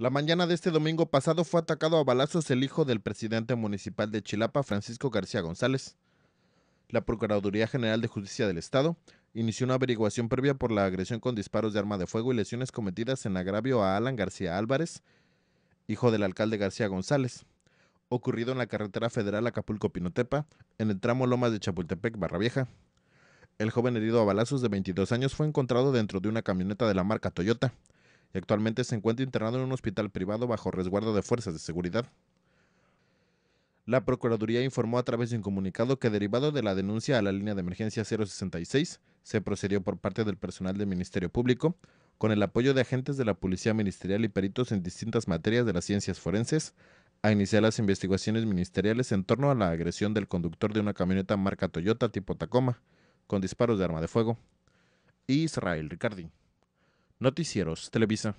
La mañana de este domingo pasado fue atacado a balazos el hijo del presidente municipal de Chilapa, Francisco García González. La Procuraduría General de Justicia del Estado inició una averiguación previa por la agresión con disparos de arma de fuego y lesiones cometidas en agravio a Alan García Álvarez, hijo del alcalde García González, ocurrido en la carretera federal Acapulco-Pinotepa, en el tramo Lomas de Chapultepec-Barra Vieja. El joven herido a balazos de 22 años fue encontrado dentro de una camioneta de la marca Toyota, y actualmente se encuentra internado en un hospital privado bajo resguardo de fuerzas de seguridad. La Procuraduría informó a través de un comunicado que derivado de la denuncia a la línea de emergencia 066, se procedió por parte del personal del Ministerio Público, con el apoyo de agentes de la Policía Ministerial y peritos en distintas materias de las ciencias forenses, a iniciar las investigaciones ministeriales en torno a la agresión del conductor de una camioneta marca Toyota tipo Tacoma, con disparos de arma de fuego. Israel Ricardi. Noticieros Televisa.